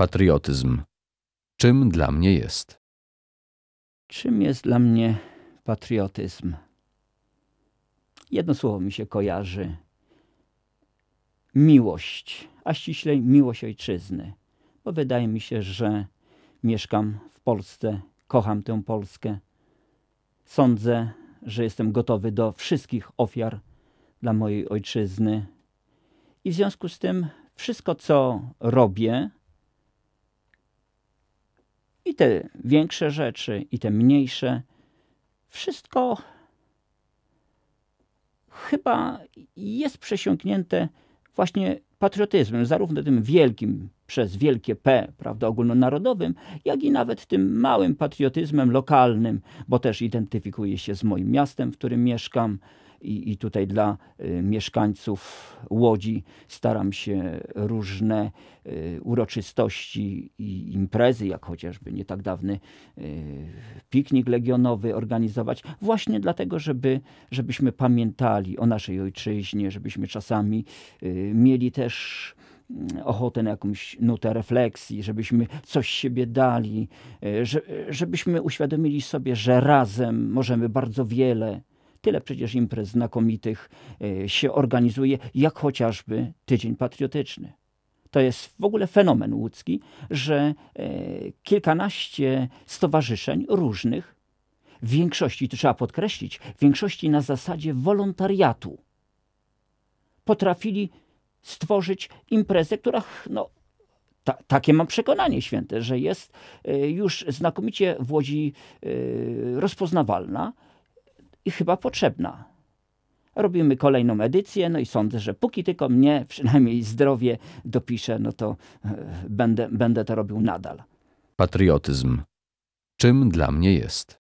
Patriotyzm. Czym dla mnie jest? Czym jest dla mnie patriotyzm? Jedno słowo mi się kojarzy. Miłość, a ściślej miłość ojczyzny. Bo wydaje mi się, że mieszkam w Polsce, kocham tę Polskę. Sądzę, że jestem gotowy do wszystkich ofiar dla mojej ojczyzny. I w związku z tym wszystko, co robię, i te większe rzeczy, i te mniejsze. Wszystko chyba jest przesiąknięte właśnie patriotyzmem, zarówno tym wielkim przez wielkie P, prawda, ogólnonarodowym, jak i nawet tym małym patriotyzmem lokalnym, bo też identyfikuję się z moim miastem, w którym mieszkam. I, i tutaj dla y, mieszkańców Łodzi staram się różne y, uroczystości i imprezy, jak chociażby nie tak dawny y, piknik legionowy organizować, właśnie dlatego, żeby, żebyśmy pamiętali o naszej ojczyźnie, żebyśmy czasami y, mieli też ochotę na jakąś nutę refleksji, żebyśmy coś siebie dali, e, żebyśmy uświadomili sobie, że razem możemy bardzo wiele. Tyle przecież imprez znakomitych e, się organizuje, jak chociażby Tydzień Patriotyczny. To jest w ogóle fenomen łódzki, że e, kilkanaście stowarzyszeń różnych, w większości, to trzeba podkreślić, w większości na zasadzie wolontariatu, potrafili stworzyć imprezę, która no, ta, takie mam przekonanie święte, że jest y, już znakomicie w Łodzi y, rozpoznawalna i chyba potrzebna. Robimy kolejną edycję, no i sądzę, że póki tylko mnie przynajmniej zdrowie dopisze, no to y, będę, będę to robił nadal. Patriotyzm. Czym dla mnie jest?